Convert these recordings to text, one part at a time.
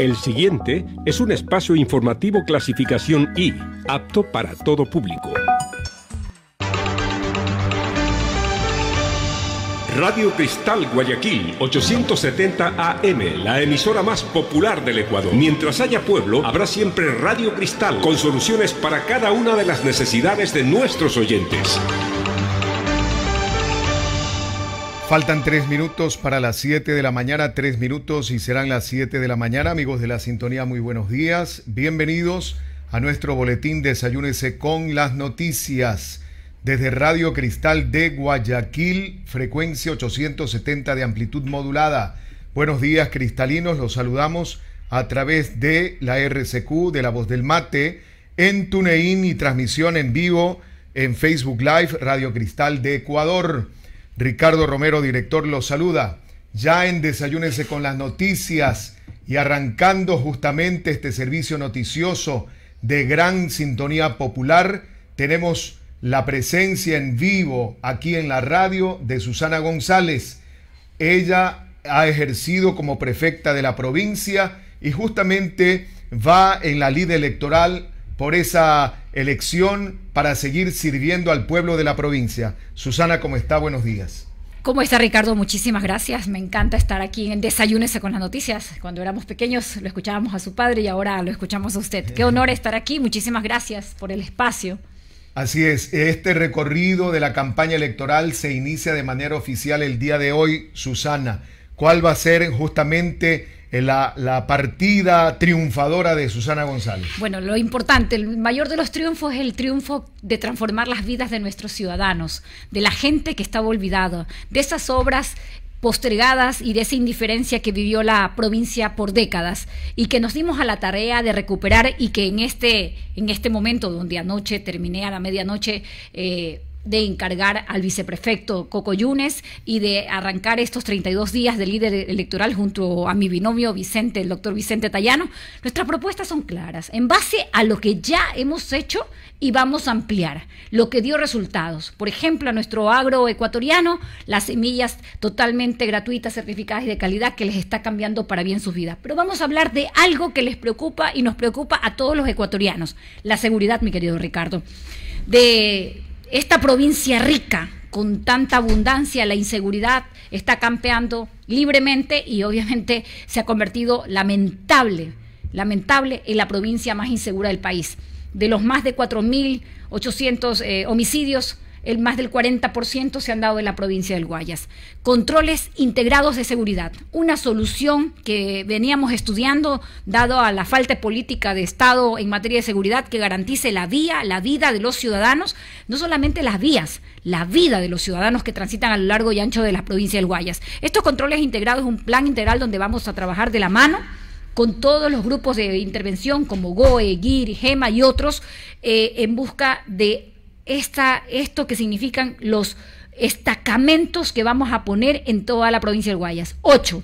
El siguiente es un espacio informativo clasificación I, apto para todo público. Radio Cristal Guayaquil, 870 AM, la emisora más popular del Ecuador. Mientras haya pueblo, habrá siempre Radio Cristal, con soluciones para cada una de las necesidades de nuestros oyentes. Faltan tres minutos para las siete de la mañana, tres minutos y serán las siete de la mañana. Amigos de la sintonía, muy buenos días. Bienvenidos a nuestro boletín Desayúnese con las noticias. Desde Radio Cristal de Guayaquil, frecuencia 870 de amplitud modulada. Buenos días, cristalinos. Los saludamos a través de la RCQ, de La Voz del Mate, en TuneIn y transmisión en vivo en Facebook Live, Radio Cristal de Ecuador. Ricardo Romero, director, los saluda. Ya en Desayúnese con las Noticias y arrancando justamente este servicio noticioso de gran sintonía popular, tenemos la presencia en vivo aquí en la radio de Susana González. Ella ha ejercido como prefecta de la provincia y justamente va en la lid electoral por esa elección para seguir sirviendo al pueblo de la provincia. Susana, ¿cómo está? Buenos días. ¿Cómo está Ricardo? Muchísimas gracias. Me encanta estar aquí en Desayúnese con las Noticias. Cuando éramos pequeños lo escuchábamos a su padre y ahora lo escuchamos a usted. Qué honor estar aquí. Muchísimas gracias por el espacio. Así es, este recorrido de la campaña electoral se inicia de manera oficial el día de hoy, Susana. ¿Cuál va a ser justamente eh, la, partida triunfadora de Susana González? Bueno, lo importante, el mayor de los triunfos es el triunfo de transformar las vidas de nuestros ciudadanos, de la gente que estaba olvidada, de esas obras postergadas y de esa indiferencia que vivió la provincia por décadas y que nos dimos a la tarea de recuperar y que en este, en este momento donde anoche terminé a la medianoche eh, de encargar al viceprefecto Coco Yunes y de arrancar estos 32 días de líder electoral junto a mi binomio Vicente, el doctor Vicente Tallano, nuestras propuestas son claras, en base a lo que ya hemos hecho y vamos a ampliar, lo que dio resultados. Por ejemplo, a nuestro agro ecuatoriano, las semillas totalmente gratuitas, certificadas y de calidad que les está cambiando para bien sus vidas. Pero vamos a hablar de algo que les preocupa y nos preocupa a todos los ecuatorianos, la seguridad, mi querido Ricardo. De esta provincia rica, con tanta abundancia, la inseguridad está campeando libremente y obviamente se ha convertido lamentable, lamentable en la provincia más insegura del país. De los más de 4.800 eh, homicidios el más del 40% se han dado en la provincia del Guayas. Controles integrados de seguridad, una solución que veníamos estudiando dado a la falta de política de Estado en materia de seguridad que garantice la vía, la vida de los ciudadanos, no solamente las vías, la vida de los ciudadanos que transitan a lo largo y ancho de la provincia del Guayas. Estos controles integrados es un plan integral donde vamos a trabajar de la mano con todos los grupos de intervención como GOE, GIR, GEMA y otros eh, en busca de esto que significan los estacamentos que vamos a poner en toda la provincia de Guayas. Ocho.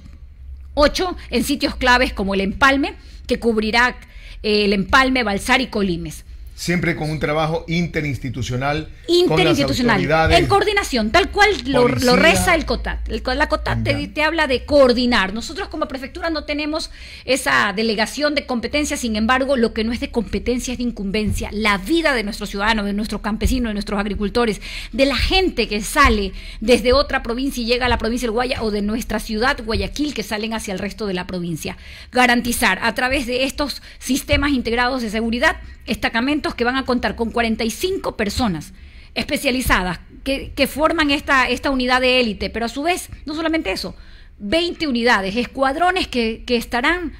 Ocho en sitios claves como el empalme, que cubrirá eh, el empalme, Balsar y Colimes siempre con un trabajo interinstitucional. Interinstitucional, en coordinación, tal cual lo, reza el COTAT. El, la COTAT te, habla de coordinar. Nosotros como prefectura no tenemos esa delegación de competencia, sin embargo, lo que no es de competencia es de incumbencia. La vida de nuestros ciudadanos, de nuestros campesinos, de nuestros agricultores, de la gente que sale desde otra provincia y llega a la provincia del Guaya o de nuestra ciudad Guayaquil que salen hacia el resto de la provincia. Garantizar a través de estos sistemas integrados de seguridad, estacamente que van a contar con 45 personas especializadas que, forman esta, esta unidad de élite, pero a su vez, no solamente eso, 20 unidades, escuadrones que, estarán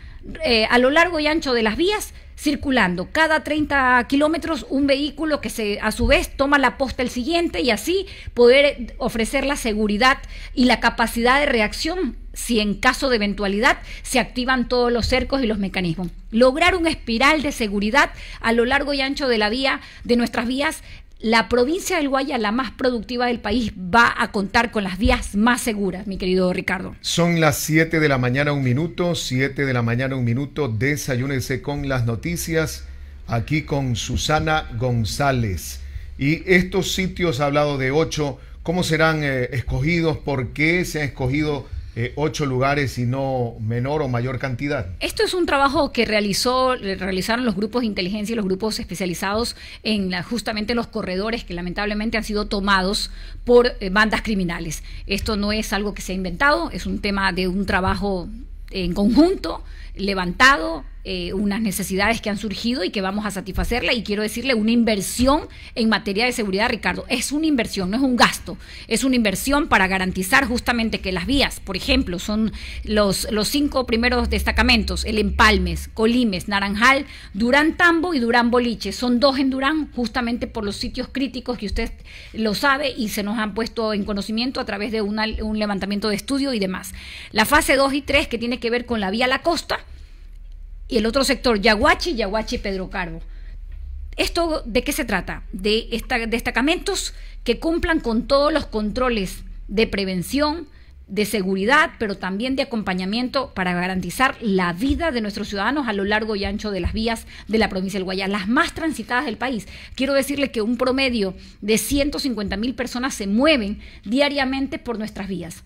eh, a lo largo y ancho de las vías circulando cada 30 kilómetros un vehículo que se, a su vez toma la posta el siguiente y así poder ofrecer la seguridad y la capacidad de reacción si en caso de eventualidad se activan todos los cercos y los mecanismos. Lograr una espiral de seguridad a lo largo y ancho de la vía de nuestras vías la provincia del Guaya, la más productiva del país, va a contar con las vías más seguras, mi querido Ricardo. Son las 7 de la mañana, un minuto, 7 de la mañana, un minuto. Desayúnense con las noticias, aquí con Susana González. Y estos sitios, ha hablado de ocho, ¿cómo serán eh, escogidos? ¿Por qué se han escogido eh, ocho lugares y no menor o mayor cantidad. Esto es un trabajo que realizó, realizaron los grupos de inteligencia y los grupos especializados en justamente los corredores que lamentablemente han sido tomados por eh, bandas criminales. Esto no es algo que se ha inventado, es un tema de un trabajo en conjunto, levantado, eh, unas necesidades que han surgido y que vamos a satisfacerla. Y quiero decirle una inversión en materia de seguridad, Ricardo. Es una inversión, no es un gasto. Es una inversión para garantizar justamente que las vías, por ejemplo, son los, los cinco primeros destacamentos, el Empalmes, Colimes, Naranjal, Durán Tambo y Durán Boliche. Son dos en Durán justamente por los sitios críticos que usted lo sabe y se nos han puesto en conocimiento a través de un levantamiento de estudio y demás. La fase 2 y 3 que tiene que ver con la vía la costa y el otro sector, Yaguachi, Yaguachi Pedro Carbo. ¿Esto de qué se trata? De esta, destacamentos que cumplan con todos los controles de prevención, de seguridad, pero también de acompañamiento para garantizar la vida de nuestros ciudadanos a lo largo y ancho de las vías de la provincia del Guayas, las más transitadas del país. Quiero decirle que un promedio de 150 mil personas se mueven diariamente por nuestras vías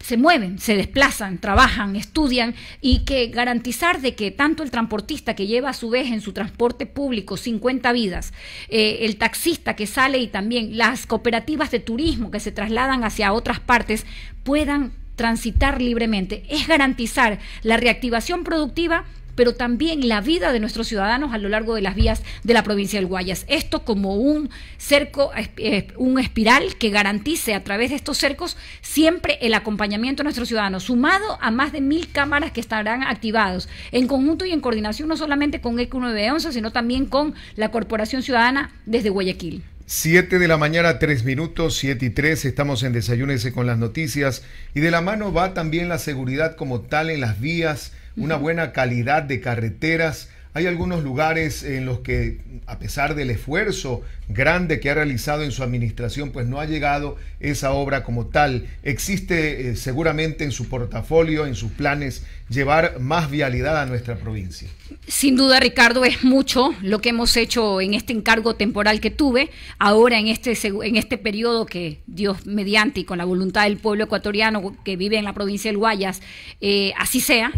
se mueven, se desplazan, trabajan, estudian y que garantizar de que tanto el transportista que lleva a su vez en su transporte público 50 vidas, eh, el taxista que sale y también las cooperativas de turismo que se trasladan hacia otras partes puedan transitar libremente, es garantizar la reactivación productiva pero también la vida de nuestros ciudadanos a lo largo de las vías de la provincia del Guayas. Esto como un cerco, eh, un espiral que garantice a través de estos cercos siempre el acompañamiento de nuestros ciudadanos, sumado a más de mil cámaras que estarán activados en conjunto y en coordinación no solamente con ECO 911, sino también con la Corporación Ciudadana desde Guayaquil. Siete de la mañana, tres minutos, siete y tres, estamos en Desayúnese con las noticias y de la mano va también la seguridad como tal en las vías una buena calidad de carreteras. Hay algunos lugares en los que, a pesar del esfuerzo grande que ha realizado en su administración, pues no ha llegado esa obra como tal. Existe eh, seguramente en su portafolio, en sus planes, llevar más vialidad a nuestra provincia. Sin duda, Ricardo, es mucho lo que hemos hecho en este encargo temporal que tuve. Ahora, en este, en este periodo que Dios mediante y con la voluntad del pueblo ecuatoriano que vive en la provincia del Guayas, eh, así sea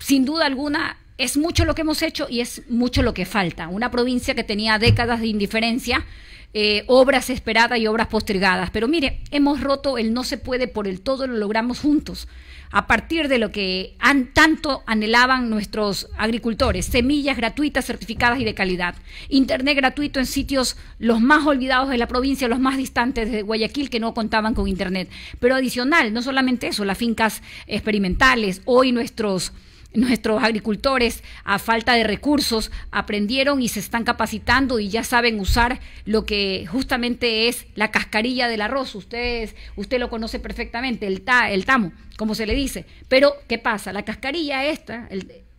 sin duda alguna, es mucho lo que hemos hecho y es mucho lo que falta. Una provincia que tenía décadas de indiferencia, eh, obras esperadas y obras postergadas. Pero mire, hemos roto el no se puede por el todo, lo logramos juntos. A partir de lo que han, tanto anhelaban nuestros agricultores, semillas gratuitas, certificadas y de calidad, internet gratuito en sitios los más olvidados de la provincia, los más distantes de Guayaquil que no contaban con internet. Pero adicional, no solamente eso, las fincas experimentales, hoy nuestros Nuestros agricultores, a falta de recursos, aprendieron y se están capacitando y ya saben usar lo que justamente es la cascarilla del arroz. Ustedes, usted lo conoce perfectamente, el, el tamo, como se le dice. Pero, ¿qué pasa? La cascarilla esta,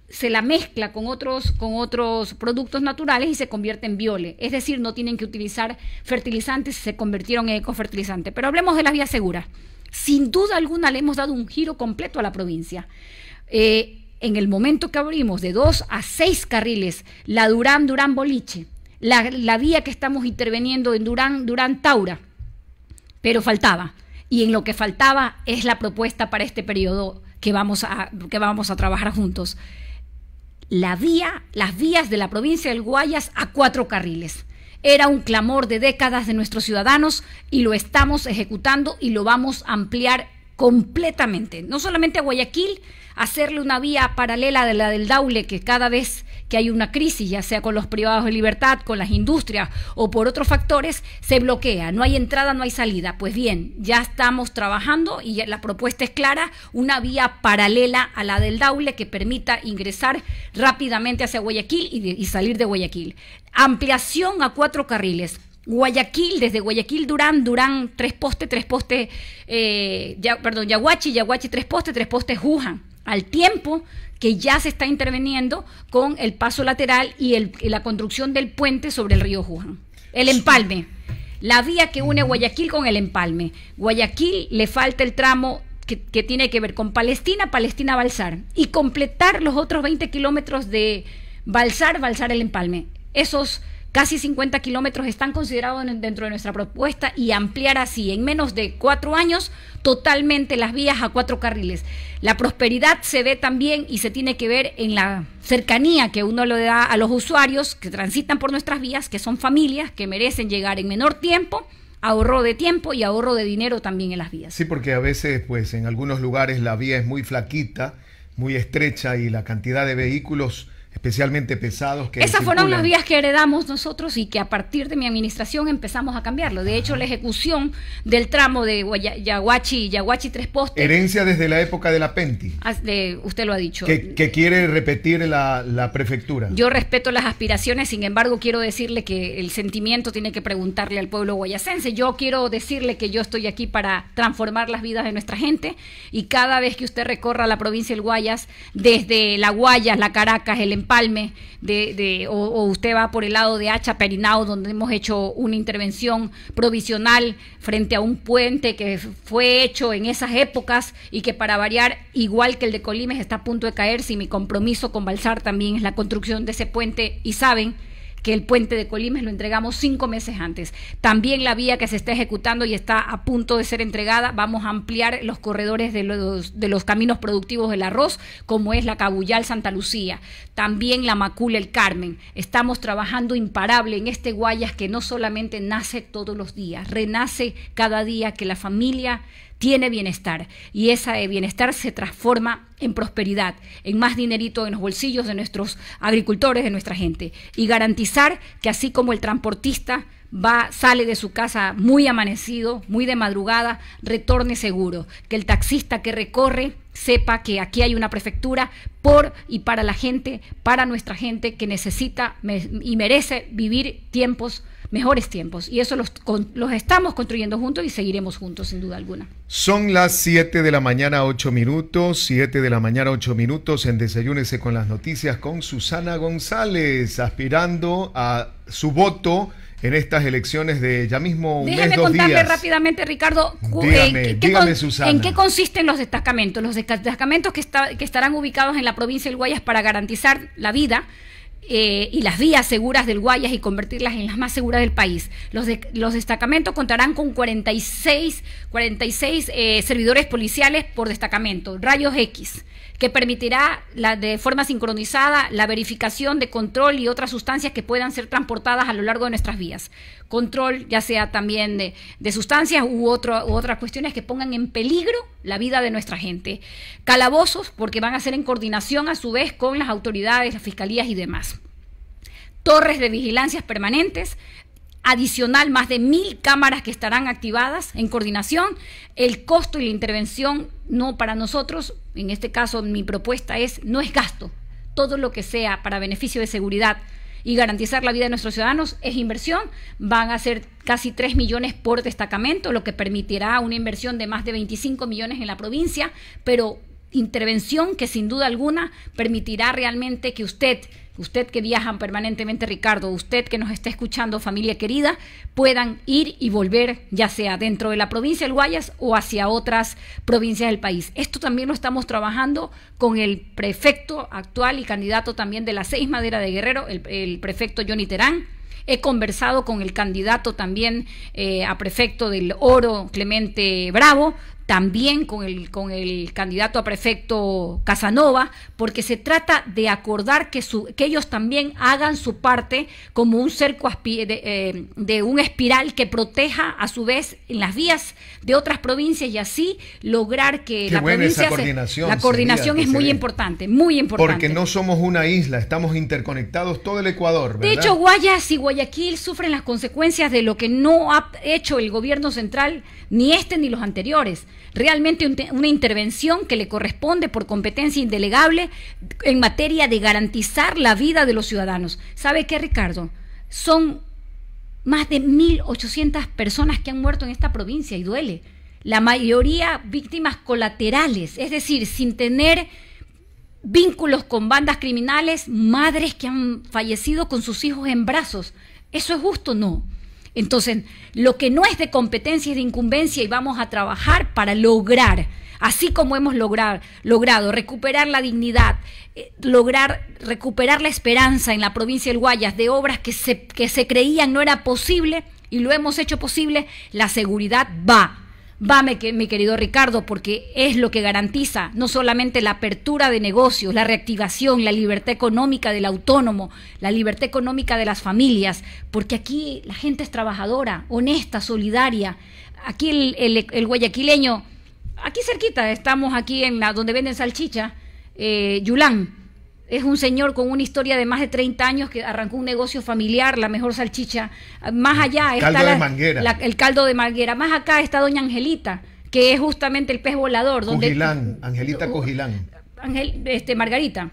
se la mezcla con otros, con otros productos naturales y se convierte en viole, Es decir, no tienen que utilizar fertilizantes, se convirtieron en ecofertilizantes. Pero hablemos de la vía segura, Sin duda alguna le hemos dado un giro completo a la provincia. Eh, en el momento que abrimos de dos a seis carriles la Durán Durán Boliche, la, vía que estamos interviniendo en Durán Durán Taura, pero faltaba. Y en lo que faltaba es la propuesta para este periodo que vamos a, que vamos a trabajar juntos. La vía, las vías de la provincia del Guayas a cuatro carriles era un clamor de décadas de nuestros ciudadanos y lo estamos ejecutando y lo vamos a ampliar completamente, no solamente a Guayaquil, hacerle una vía paralela de la del Daule, que cada vez que hay una crisis, ya sea con los privados de libertad, con las industrias o por otros factores, se bloquea, no hay entrada, no hay salida. Pues bien, ya estamos trabajando y la propuesta es clara, una vía paralela a la del Daule que permita ingresar rápidamente hacia Guayaquil y, salir de Guayaquil. Ampliación a cuatro carriles. Guayaquil, desde Guayaquil, Durán, Durán, tres postes, tres postes, eh, ya, perdón, Yaguachi, Yaguachi, tres postes, tres postes, Wuhan al tiempo que ya se está interviniendo con el paso lateral y, la construcción del puente sobre el río Juan. El empalme, la vía que une Guayaquil con el empalme. Guayaquil le falta el tramo que, que tiene que ver con Palestina, Palestina Balsar, y completar los otros 20 kilómetros de Balsar, Balsar el empalme. Esos Casi 50 kilómetros están considerados dentro de nuestra propuesta y ampliar así en menos de cuatro años totalmente las vías a cuatro carriles. La prosperidad se ve también y se tiene que ver en la cercanía que uno le da a los usuarios que transitan por nuestras vías, que son familias que merecen llegar en menor tiempo ahorro de tiempo y ahorro de dinero también en las vías. Sí, porque a veces, pues en algunos lugares la vía es muy flaquita, muy estrecha y la cantidad de vehículos especialmente pesados. Que Esas fueron las vías que heredamos nosotros y que a partir de mi administración empezamos a cambiarlo. De hecho, la ejecución del tramo de Yaguachi, Yaguachi Tres Postes. Herencia desde la época de la Penti. Ah, usted lo ha dicho. Que, quiere repetir la, prefectura. Yo respeto las aspiraciones, sin embargo, quiero decirle que el sentimiento tiene que preguntarle al pueblo guayasense. Yo quiero decirle que yo estoy aquí para transformar las vidas de nuestra gente y cada vez que usted recorra la provincia del Guayas, desde la Guayas, la Caracas, el Palme de, de o, o, usted va por el lado de Hacha Perinao, donde hemos hecho una intervención provisional frente a un puente que fue hecho en esas épocas y que para variar, igual que el de Colimes, está a punto de caer Si mi compromiso con Balsar también es la construcción de ese puente y saben que el puente de Colimes lo entregamos cinco meses antes. También la vía que se está ejecutando y está a punto de ser entregada, vamos a ampliar los corredores de los, caminos productivos del arroz, como es la Cabullal Santa Lucía, también la Macula El Carmen. Estamos trabajando imparable en este Guayas que no solamente nace todos los días, renace cada día que la familia tiene bienestar y esa de bienestar se transforma en prosperidad, en más dinerito en los bolsillos de nuestros agricultores, de nuestra gente y garantizar que así como el transportista va sale de su casa muy amanecido, muy de madrugada, retorne seguro, que el taxista que recorre sepa que aquí hay una prefectura por y para la gente, para nuestra gente que necesita y merece vivir tiempos mejores tiempos. Y eso los, los estamos construyendo juntos y seguiremos juntos, sin duda alguna. Son las 7 de la mañana, 8 minutos. 7 de la mañana, 8 minutos en Desayúnese con las Noticias con Susana González, aspirando a su voto en estas elecciones de ya mismo un contarle rápidamente, Ricardo, en qué consisten los destacamentos. Los destacamentos que, que estarán ubicados en la provincia del Guayas para garantizar la vida eh, y las vías seguras del Guayas y convertirlas en las más seguras del país. Los, destacamentos contarán con 46, 46 eh, servidores policiales por destacamento, rayos X, que permitirá de forma sincronizada la verificación de control y otras sustancias que puedan ser transportadas a lo largo de nuestras vías. Control ya sea también de, sustancias u, u otras cuestiones que pongan en peligro la vida de nuestra gente. Calabozos, porque van a ser en coordinación a su vez con las autoridades, las fiscalías y demás torres de vigilancias permanentes, adicional más de mil cámaras que estarán activadas en coordinación. El costo y la intervención, no para nosotros, en este caso mi propuesta es, no es gasto. Todo lo que sea para beneficio de seguridad y garantizar la vida de nuestros ciudadanos es inversión. Van a ser casi 3 millones por destacamento, lo que permitirá una inversión de más de 25 millones en la provincia, pero intervención que sin duda alguna permitirá realmente que usted usted que viajan permanentemente, Ricardo, usted que nos está escuchando, familia querida, puedan ir y volver, ya sea dentro de la provincia del Guayas o hacia otras provincias del país. Esto también lo estamos trabajando con el prefecto actual y candidato también de la Seis Madera de Guerrero, el, prefecto Johnny Terán. He conversado con el candidato también eh, a prefecto del Oro, Clemente Bravo, también con el, con el candidato a prefecto Casanova, porque se trata de acordar que, su, que ellos también hagan su parte como un cerco de, eh, de un espiral que proteja a su vez en las vías de otras provincias y así lograr que la provincia coordinación la coordinación es muy importante, muy importante. Porque no somos una isla, estamos interconectados todo el Ecuador. De hecho, Guayas y Guayaquil sufren las consecuencias de lo que no ha hecho el gobierno central, ni este ni los anteriores realmente una intervención que le corresponde por competencia indelegable en materia de garantizar la vida de los ciudadanos. ¿Sabe qué, Ricardo? Son más de 1.800 personas que han muerto en esta provincia y duele. La mayoría víctimas colaterales, es decir, sin tener vínculos con bandas criminales, madres que han fallecido con sus hijos en brazos. ¿Eso es justo? No. Entonces, lo que no es de competencia es de incumbencia y vamos a trabajar para lograr, así como hemos logrado recuperar la dignidad, eh, lograr recuperar la esperanza en la provincia del Guayas de obras que se, que se creían no era posible y lo hemos hecho posible, la seguridad va va, mi querido Ricardo, porque es lo que garantiza no solamente la apertura de negocios, la reactivación, la libertad económica del autónomo, la libertad económica de las familias, porque aquí la gente es trabajadora, honesta, solidaria. Aquí el, guayaquileño, aquí cerquita, estamos aquí en la, donde venden salchicha, eh, Yulán es un señor con una historia de más de 30 años que arrancó un negocio familiar, la mejor salchicha. Más allá está la, el caldo de manguera. Más acá está doña Angelita, que es justamente el pez volador. Donde, Angelita Cogilán. este, Margarita.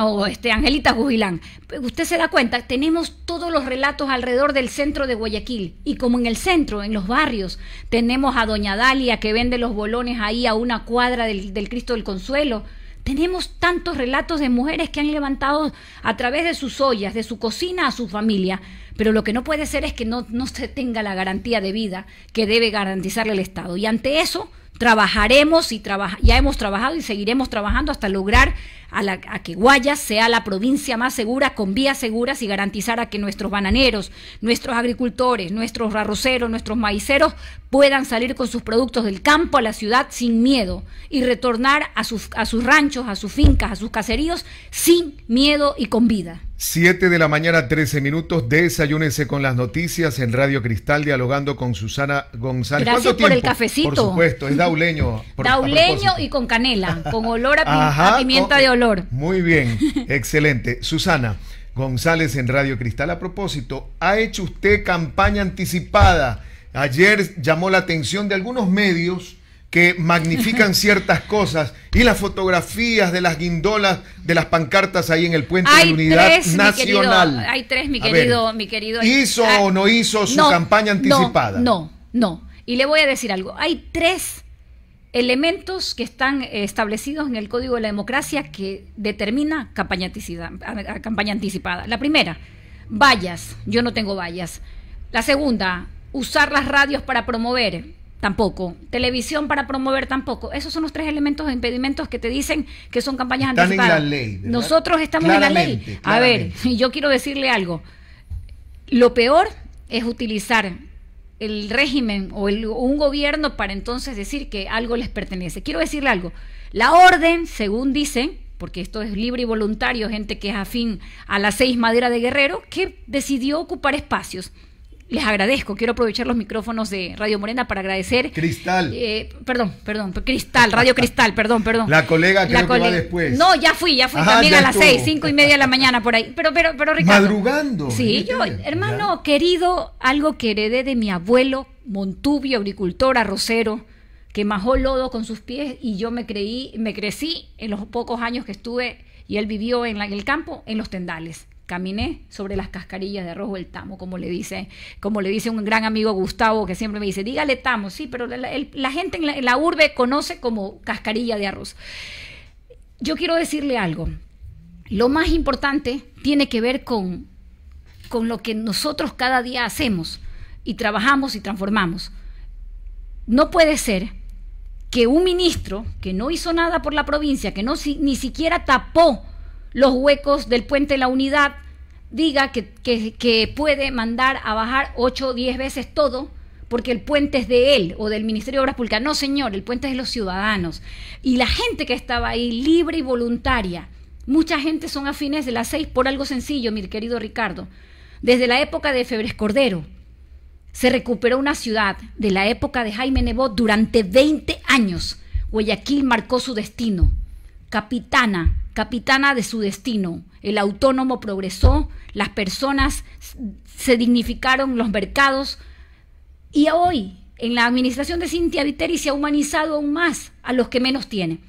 O este, Angelita Cujilán. Usted se da cuenta, tenemos todos los relatos alrededor del centro de Guayaquil. Y como en el centro, en los barrios, tenemos a Doña Dalia que vende los bolones ahí a una cuadra del Cristo del Consuelo tenemos tantos relatos de mujeres que han levantado a través de sus ollas, de su cocina a su familia, pero lo que no puede ser es que no, se tenga la garantía de vida que debe garantizarle el Estado. Y ante eso trabajaremos y ya hemos trabajado y seguiremos trabajando hasta lograr a, la, que Guayas sea la provincia más segura, con vías seguras y garantizar a que nuestros bananeros, nuestros agricultores, nuestros arroceros, nuestros maiceros puedan salir con sus productos del campo a la ciudad sin miedo y retornar a sus, a sus ranchos, a sus fincas, a sus caseríos sin miedo y con vida. siete de la mañana, 13 minutos. Desayúnese con las noticias en Radio Cristal, dialogando con Susana González. Gracias por el cafecito. Por supuesto, es dauleño. dauleño y con canela, con olor a, pimienta de olor. Muy bien, excelente. Susana González en Radio Cristal. A propósito, ¿ha hecho usted campaña anticipada? Ayer llamó la atención de algunos medios que magnifican ciertas cosas y las fotografías de las guindolas de las pancartas ahí en el puente de la Unidad Nacional. hay tres, mi querido, mi querido. ¿Hizo ah, o no hizo su campaña anticipada? No, no, no. Y le voy a decir algo. Hay tres elementos que están eh, establecidos en el Código de la Democracia que determina campaña, anticipada. La primera, vallas. Yo no tengo vallas. La segunda, usar las radios para promover. Tampoco. Televisión para promover tampoco. Esos son los tres elementos o impedimentos que te dicen que son campañas anticipadas. En la ley, Nosotros estamos en la ley. A ver, yo quiero decirle algo. Lo peor es utilizar el régimen o, un gobierno para entonces decir que algo les pertenece. Quiero decirle algo. La orden, según dicen, porque esto es libre y voluntario, gente que es afín a la seis madera de Guerrero, que decidió ocupar espacios les agradezco. Quiero aprovechar los micrófonos de Radio Morena para agradecer. Cristal. Eh, perdón, perdón, Cristal, Radio Cristal, perdón, perdón. La colega creo la después. No, ya fui, ya fui también a las seis, cinco y media de la mañana por ahí. Pero, pero, pero Ricardo. Madrugando. Sí, yo, hermano querido, algo que heredé de mi abuelo, Montubio, agricultor, arrocero que majó lodo con sus pies y yo me creí, me crecí en los pocos años que estuve y él vivió en el campo, en los tendales caminé sobre las cascarillas de o el tamo, como le dice, como le dice un gran amigo Gustavo, que siempre me dice, dígale tamo, sí, pero la, gente en la, urbe conoce como cascarilla de arroz. Yo quiero decirle algo, lo más importante tiene que ver con, con lo que nosotros cada día hacemos y trabajamos y transformamos. No puede ser que un ministro que no hizo nada por la provincia, que no ni siquiera tapó los huecos del puente de la unidad, diga que, que, puede mandar a bajar 8 o 10 veces todo, porque el puente es de él o del Ministerio de Obras Públicas. No, señor, el puente es de los ciudadanos. Y la gente que estaba ahí, libre y voluntaria. Mucha gente son afines de las seis por algo sencillo, mi querido Ricardo. Desde la época de Febres Cordero se recuperó una ciudad de la época de Jaime Nebó, durante 20 años. Guayaquil marcó su destino. Capitana, capitana de su destino. El autónomo progresó, las personas se dignificaron, los mercados. Y hoy, en la administración de Cintia Viteri, se ha humanizado aún más a los que menos tienen.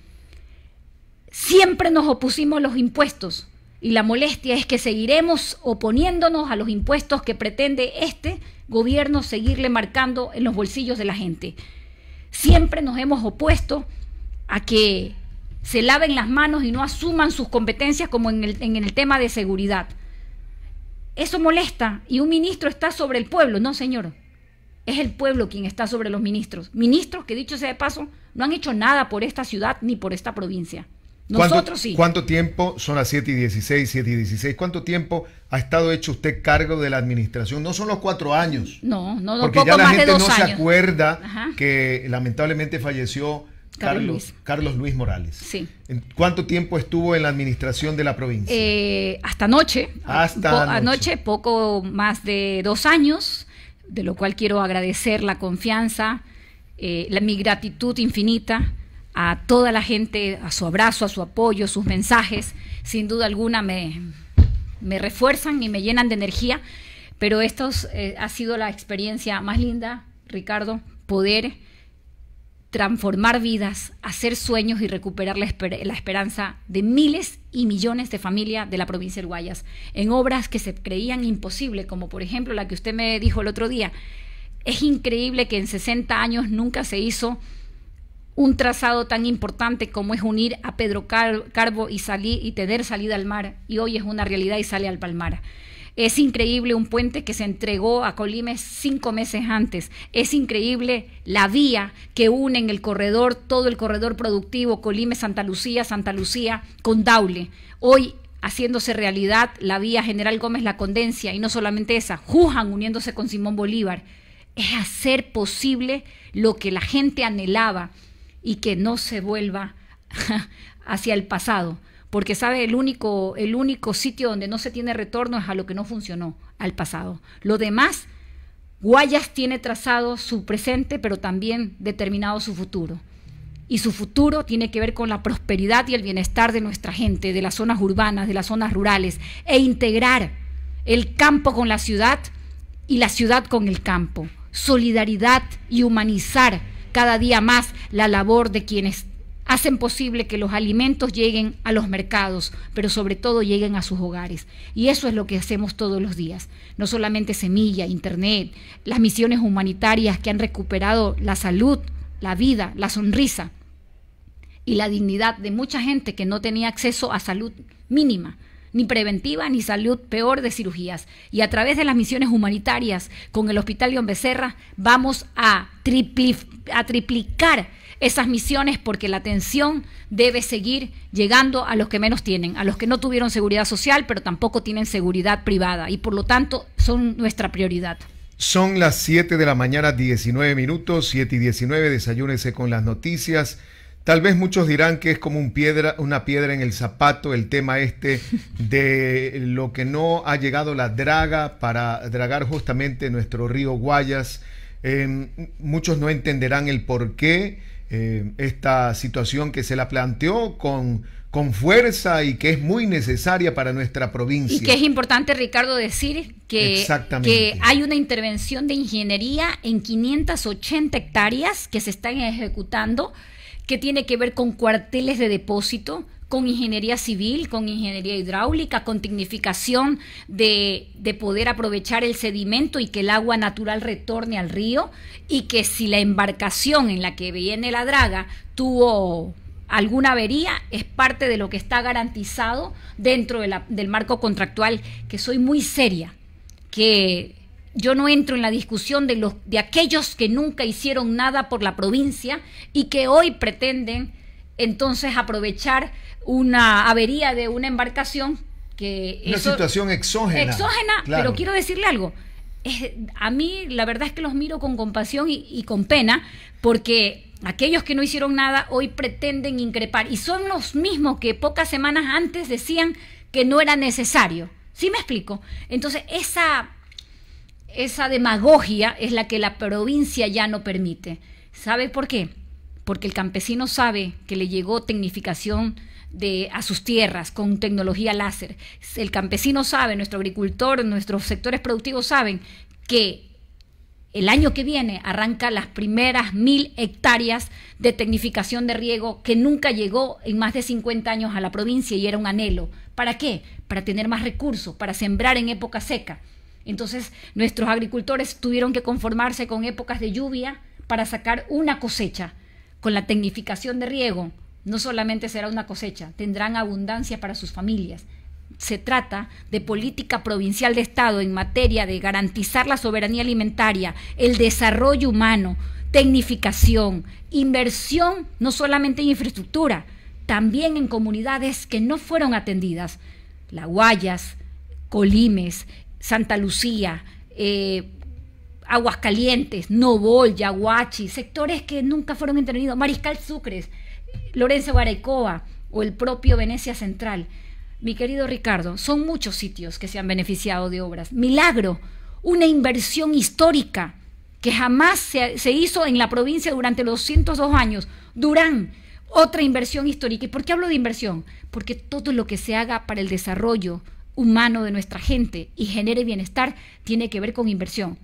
Siempre nos opusimos a los impuestos y la molestia es que seguiremos oponiéndonos a los impuestos que pretende este gobierno seguirle marcando en los bolsillos de la gente. Siempre nos hemos opuesto a que se laven las manos y no asuman sus competencias como en el, en el tema de seguridad. Eso molesta y un ministro está sobre el pueblo, no señor. Es el pueblo quien está sobre los ministros. Ministros que dicho sea de paso, no han hecho nada por esta ciudad ni por esta provincia. Nosotros sí. ¿Cuánto tiempo, son las 7 y 16, 7 y 16, cuánto tiempo ha estado hecho usted cargo de la administración? No son los cuatro años. No, no, no Porque ya la gente no se acuerda que lamentablemente falleció Carlos, Luis. Carlos Luis Morales. Sí. ¿Cuánto tiempo estuvo en la administración de la provincia? Eh, hasta anoche. Hasta anoche. poco más de dos años, de lo cual quiero agradecer la confianza, eh, la, mi gratitud infinita a toda la gente, a su abrazo, a su apoyo, sus mensajes. Sin duda alguna me, me refuerzan y me llenan de energía, pero esto eh, ha sido la experiencia más linda, Ricardo, poder transformar vidas, hacer sueños y recuperar la, esperanza de miles y millones de familias de la provincia de Guayas, en obras que se creían imposibles, como por ejemplo la que usted me dijo el otro día. Es increíble que en 60 años nunca se hizo un trazado tan importante como es unir a Pedro Carbo y, y tener salida al mar, y hoy es una realidad y sale al Palmar. Es increíble un puente que se entregó a Colimes cinco meses antes. Es increíble la vía que une en el corredor, todo el corredor productivo Colimes-Santa Lucía, Santa Lucía con Daule. Hoy haciéndose realidad la vía General Gómez La Condencia y no solamente esa, Juhan uniéndose con Simón Bolívar. Es hacer posible lo que la gente anhelaba y que no se vuelva hacia el pasado porque sabe el único el único sitio donde no se tiene retorno es a lo que no funcionó, al pasado. Lo demás Guayas tiene trazado su presente, pero también determinado su futuro. Y su futuro tiene que ver con la prosperidad y el bienestar de nuestra gente, de las zonas urbanas, de las zonas rurales, e integrar el campo con la ciudad y la ciudad con el campo. Solidaridad y humanizar cada día más la labor de quienes hacen posible que los alimentos lleguen a los mercados, pero sobre todo lleguen a sus hogares. Y eso es lo que hacemos todos los días. No solamente semilla, internet, las misiones humanitarias que han recuperado la salud, la vida, la sonrisa y la dignidad de mucha gente que no tenía acceso a salud mínima ni preventiva ni salud peor de cirugías. Y a través de las misiones humanitarias con el Hospital León Becerra vamos a, a triplicar esas misiones porque la atención debe seguir llegando a los que menos tienen, a los que no tuvieron seguridad social, pero tampoco tienen seguridad privada y por lo tanto son nuestra prioridad. Son las 7 de la mañana, 19 minutos, 7 y 19, desayúnese con las noticias. Tal vez muchos dirán que es como un piedra, una piedra en el zapato el tema este de lo que no ha llegado la draga para dragar justamente nuestro río Guayas. Em, muchos no entenderán el por qué. Eh, esta situación que se la planteó con, con fuerza y que es muy necesaria para nuestra provincia. Y que es importante, Ricardo, decir que, que hay una intervención de ingeniería en 580 hectáreas que se están ejecutando, que tiene que ver con cuarteles de depósito, con ingeniería civil, con ingeniería hidráulica, con dignificación de, de, poder aprovechar el sedimento y que el agua natural retorne al río y que si la embarcación en la que viene la draga tuvo alguna avería, es parte de lo que está garantizado dentro del marco contractual, que soy muy seria, que yo no entro en la discusión de, los, de aquellos que nunca hicieron nada por la provincia y que hoy pretenden entonces aprovechar una avería de una embarcación que... Una situación exógena. Exógena, pero quiero decirle algo. a mí la verdad es que los miro con compasión y, con pena porque aquellos que no hicieron nada hoy pretenden increpar y son los mismos que pocas semanas antes decían que no era necesario. ¿Sí me explico? Entonces, esa, esa demagogia es la que la provincia ya no permite. ¿Sabe por qué? porque el campesino sabe que le llegó tecnificación de, a sus tierras con tecnología láser. El campesino sabe, nuestro agricultor, nuestros sectores productivos saben que el año que viene arranca las primeras mil hectáreas de tecnificación de riego que nunca llegó en más de 50 años a la provincia y era un anhelo. ¿Para qué? Para tener más recursos, para sembrar en época seca. Entonces nuestros agricultores tuvieron que conformarse con épocas de lluvia para sacar una cosecha con la tecnificación de riego, no solamente será una cosecha, tendrán abundancia para sus familias. Se trata de política provincial de Estado en materia de garantizar la soberanía alimentaria, el desarrollo humano, tecnificación, inversión no solamente en infraestructura, también en comunidades que no fueron atendidas. La Guayas, Colimes, Santa Lucía, eh, Aguascalientes, Novol, Yaguachi, sectores que nunca fueron intervenidos, Mariscal Sucres, Lorenzo Baricoa o el propio Venecia Central. Mi querido Ricardo, son muchos sitios que se han beneficiado de obras. Milagro, una inversión histórica que jamás se, hizo en la provincia durante los 102 años. Durán, otra inversión histórica. ¿Y por qué hablo de inversión? Porque todo lo que se haga para el desarrollo humano de nuestra gente y genere bienestar tiene que ver con inversión.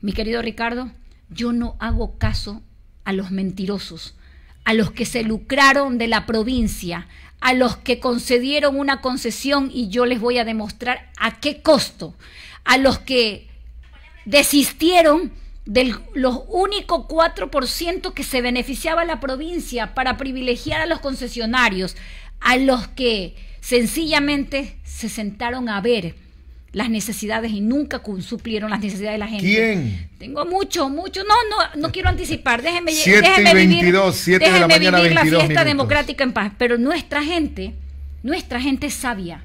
Mi querido Ricardo, yo no hago caso a los mentirosos, a los que se lucraron de la provincia, a los que concedieron una concesión y yo les voy a demostrar a qué costo, a los que desistieron de los únicos 4% que se beneficiaba la provincia para privilegiar a los concesionarios, a los que sencillamente se sentaron a ver las necesidades y nunca suplieron las necesidades de la gente. ¿Quién? Tengo mucho, mucho. No, no, no eh, quiero anticipar. Déjeme, 7 y 22, vivir, de la, mañana, 22 la fiesta democrática en paz. Pero nuestra gente, nuestra gente sabia,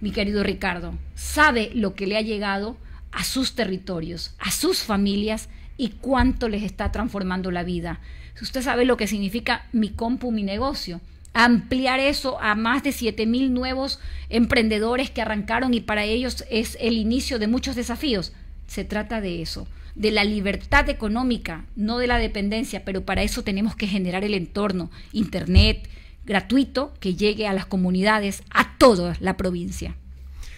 mi querido Ricardo, sabe lo que le ha llegado a sus territorios, a sus familias y cuánto les está transformando la vida. Usted sabe lo que significa mi compu, mi negocio ampliar eso a más de mil nuevos emprendedores que arrancaron y para ellos es el inicio de muchos desafíos. Se trata de eso, de la libertad económica, no de la dependencia, pero para eso tenemos que generar el entorno, internet gratuito que llegue a las comunidades, a toda la provincia.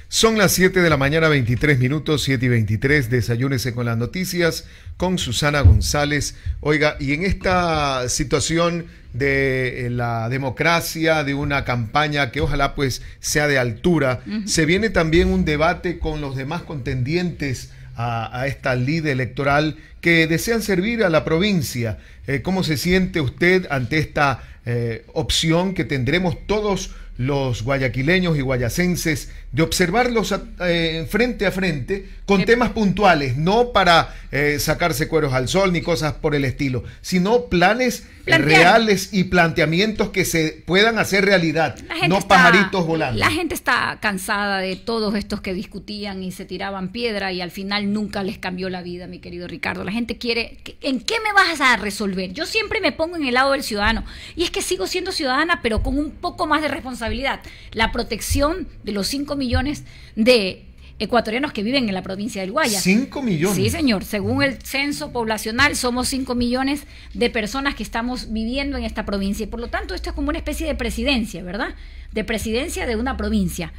Son las 7 de la mañana, 23 minutos, 7 y 23. Desayúnese con las noticias con Susana González. Oiga, y en esta situación de eh, la democracia, de una campaña que ojalá pues sea de altura, se viene también un debate con los demás contendientes a, esta lid electoral que desean servir a la provincia. Eh, ¿Cómo se siente usted ante esta eh, opción que tendremos todos los guayaquileños y guayacenses de observarlos eh, frente a frente con temas puntuales, no para eh, sacarse cueros al sol ni cosas por el estilo, sino planes reales y planteamientos que se puedan hacer realidad, no pajaritos volando. La gente está cansada de todos estos que discutían y se tiraban piedra y al final nunca les cambió la vida, mi querido Ricardo. La gente quiere, ¿en qué me vas a resolver? Yo siempre me pongo en el lado del ciudadano y es que sigo siendo ciudadana, pero con un poco más de responsabilidad. La protección de los 5 millones de ecuatorianos que viven en la provincia del Guaya. ¿Cinco millones? Sí, señor. Según el censo poblacional, somos cinco millones de personas que estamos viviendo en esta provincia. Y por lo tanto, esto es como una especie de presidencia, ¿verdad? De presidencia de una provincia.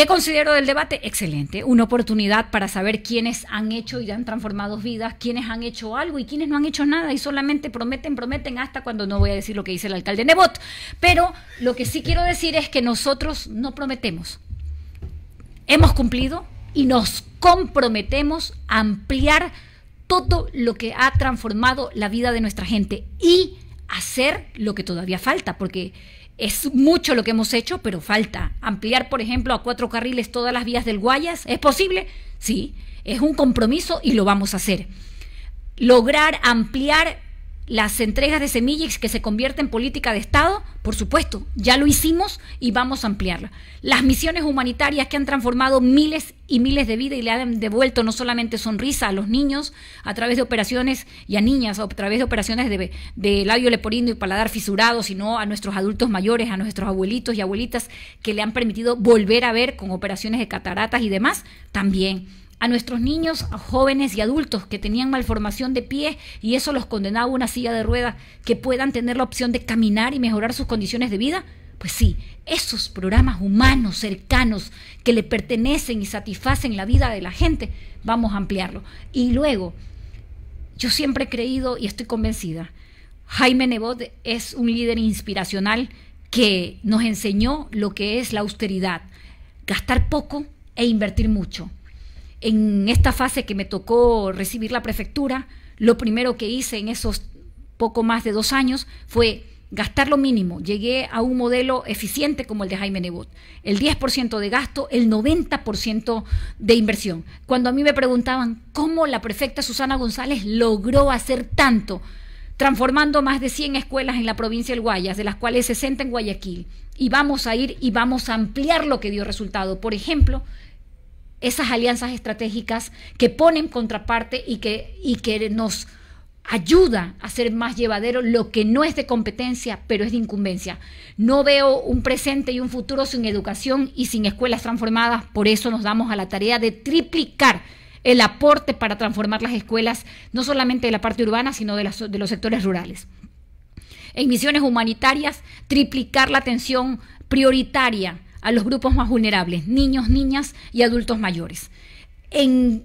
¿Qué considero del debate? Excelente. Una oportunidad para saber quiénes han hecho y han transformado vidas, quiénes han hecho algo y quiénes no han hecho nada y solamente prometen, prometen hasta cuando no voy a decir lo que dice el alcalde Nebot. Pero lo que sí quiero decir es que nosotros no prometemos. Hemos cumplido y nos comprometemos a ampliar todo lo que ha transformado la vida de nuestra gente y hacer lo que todavía falta, porque es mucho lo que hemos hecho, pero falta. Ampliar, por ejemplo, a cuatro carriles todas las vías del Guayas, ¿es posible? Sí, es un compromiso y lo vamos a hacer. Lograr ampliar las entregas de semillas que se convierten en política de Estado, por supuesto, ya lo hicimos y vamos a ampliarla. Las misiones humanitarias que han transformado miles y miles de vidas y le han devuelto no solamente sonrisa a los niños a través de operaciones y a niñas a través de operaciones de, de labio leporino y paladar fisurado, sino a nuestros adultos mayores, a nuestros abuelitos y abuelitas que le han permitido volver a ver con operaciones de cataratas y demás, también a nuestros niños, a jóvenes y adultos que tenían malformación de pie y eso los condenaba a una silla de ruedas que puedan tener la opción de caminar y mejorar sus condiciones de vida? Pues sí, esos programas humanos, cercanos, que le pertenecen y satisfacen la vida de la gente, vamos a ampliarlo. Y luego, yo siempre he creído y estoy convencida, Jaime Nebot es un líder inspiracional que nos enseñó lo que es la austeridad, gastar poco e invertir mucho en esta fase que me tocó recibir la prefectura, lo primero que hice en esos poco más de dos años fue gastar lo mínimo. Llegué a un modelo eficiente como el de Jaime Nebot. El 10% de gasto, el 90% de inversión. Cuando a mí me preguntaban cómo la prefecta Susana González logró hacer tanto, transformando más de 100 escuelas en la provincia del Guayas, de las cuales 60 en Guayaquil. Y vamos a ir y vamos a ampliar lo que dio resultado. Por ejemplo, esas alianzas estratégicas que ponen contraparte y que, y que nos ayuda a ser más llevadero lo que no es de competencia, pero es de incumbencia. No veo un presente y un futuro sin educación y sin escuelas transformadas, por eso nos damos a la tarea de triplicar el aporte para transformar las escuelas, no solamente de la parte urbana, sino de, de los sectores rurales. En misiones humanitarias, triplicar la atención prioritaria a los grupos más vulnerables, niños, niñas y adultos mayores. En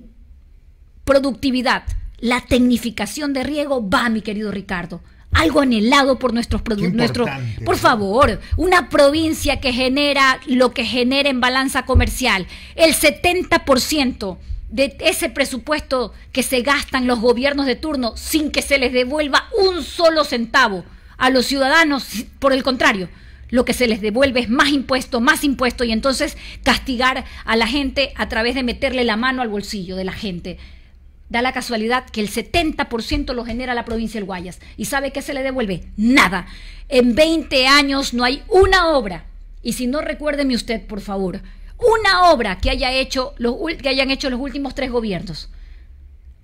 productividad, la tecnificación de riego va, mi querido Ricardo. Algo anhelado por nuestros productores. Por favor, una provincia que genera lo que genera en balanza comercial, el 70% de ese presupuesto que se gastan los gobiernos de turno sin que se les devuelva un solo centavo a los ciudadanos, por el contrario, lo que se les devuelve es más impuesto, más impuesto, y entonces castigar a la gente a través de meterle la mano al bolsillo de la gente. Da la casualidad que el 70% lo genera la provincia del Guayas. ¿Y sabe qué se le devuelve? Nada. En 20 años no hay una obra. Y si no, recuérdeme usted, por favor, una obra que, haya hecho los, que hayan hecho los últimos tres gobiernos.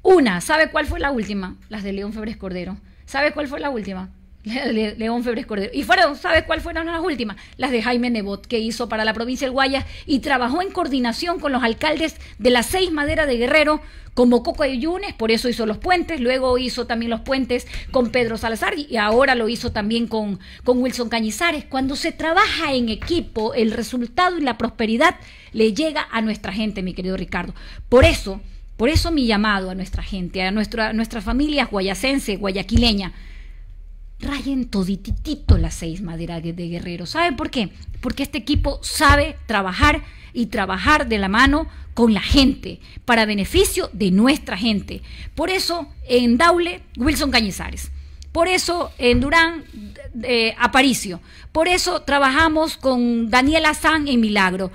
Una. ¿Sabe cuál fue la última? Las de León Febres Cordero. ¿Sabe cuál fue la última? León Febres Cordero. Y fueron, ¿sabes cuáles fueron las últimas? Las de Jaime Nebot, que hizo para la provincia del Guayas y trabajó en coordinación con los alcaldes de las seis maderas de Guerrero, como Coco Yunes, por eso hizo los puentes, luego hizo también los puentes con Pedro Salazar y ahora lo hizo también con, con Wilson Cañizares. Cuando se trabaja en equipo, el resultado y la prosperidad le llega a nuestra gente, mi querido Ricardo. Por eso, por eso mi llamado a nuestra gente, a nuestra, a nuestras familias guayacense, guayaquileña rayen todititito las seis maderas de Guerrero. ¿Saben por qué? Porque este equipo sabe trabajar y trabajar de la mano con la gente, para beneficio de nuestra gente. Por eso, en Daule, Wilson Cañizares. Por eso en Durán, eh, Aparicio. Por eso trabajamos con Daniela San en Milagro,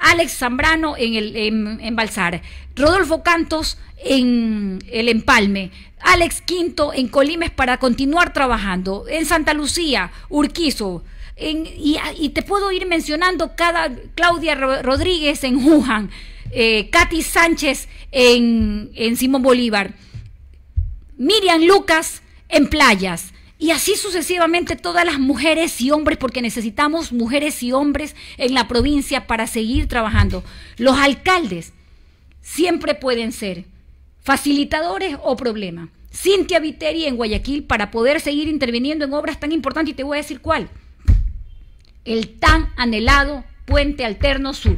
Alex Zambrano en, el, Balsar, Rodolfo Cantos en El Empalme, Alex Quinto en Colimes para continuar trabajando, en Santa Lucía, Urquizo. y, te puedo ir mencionando cada Claudia Rodríguez en Wuhan, eh, Katy Sánchez en, en Simón Bolívar, Miriam Lucas en playas. Y así sucesivamente todas las mujeres y hombres, porque necesitamos mujeres y hombres en la provincia para seguir trabajando. Los alcaldes siempre pueden ser facilitadores o problema. Cintia Viteri en Guayaquil para poder seguir interviniendo en obras tan importantes y te voy a decir cuál. El tan anhelado puente alterno sur.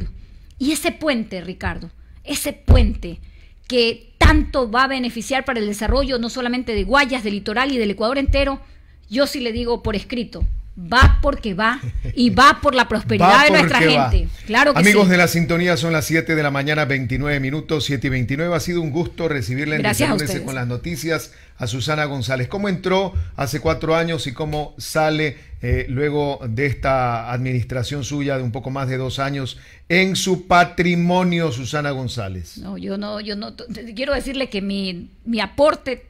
Y ese puente, Ricardo, ese puente que tanto va a beneficiar para el desarrollo no solamente de Guayas, del litoral y del Ecuador entero, yo sí le digo por escrito, va porque va y va por la prosperidad de nuestra gente. Claro Amigos de la sintonía, son las 7 de la mañana, 29 minutos, 7 y 29. Ha sido un gusto recibirle en con las noticias a Susana González. ¿Cómo entró hace cuatro años y cómo sale eh, luego de esta administración suya de un poco más de dos años en su patrimonio, Susana González? No, yo no, yo no, quiero decirle que mi, mi aporte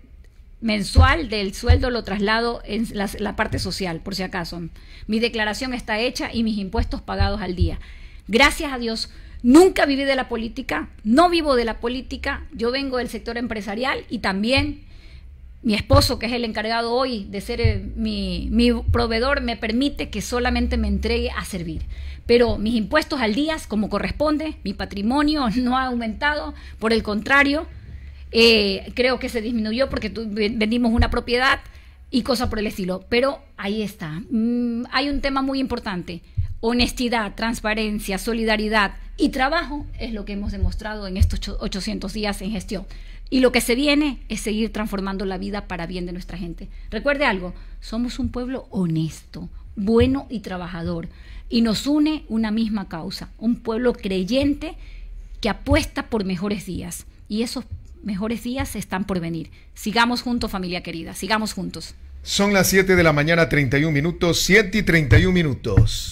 mensual del sueldo lo traslado en la, parte social, por si acaso. Mi declaración está hecha y mis impuestos pagados al día. Gracias a Dios, nunca viví de la política, no vivo de la política, yo vengo del sector empresarial y también mi esposo, que es el encargado hoy de ser eh, mi proveedor, me permite que solamente me entregue a servir. Pero mis impuestos al día, como corresponde, mi patrimonio no ha aumentado, por el contrario, eh, creo que se disminuyó porque vendimos una propiedad y cosas por el estilo. Pero ahí está. Mm, hay un tema muy importante. Honestidad, transparencia, solidaridad y trabajo es lo que hemos demostrado en estos 800 días en gestión. Y lo que se viene es seguir transformando la vida para bien de nuestra gente. Recuerde algo, somos un pueblo honesto, bueno y trabajador. Y nos une una misma causa, un pueblo creyente que apuesta por mejores días. Y esos mejores días están por venir. Sigamos juntos, familia querida, sigamos juntos. Son las 7 de la mañana, 31 minutos, 7 y 31 minutos.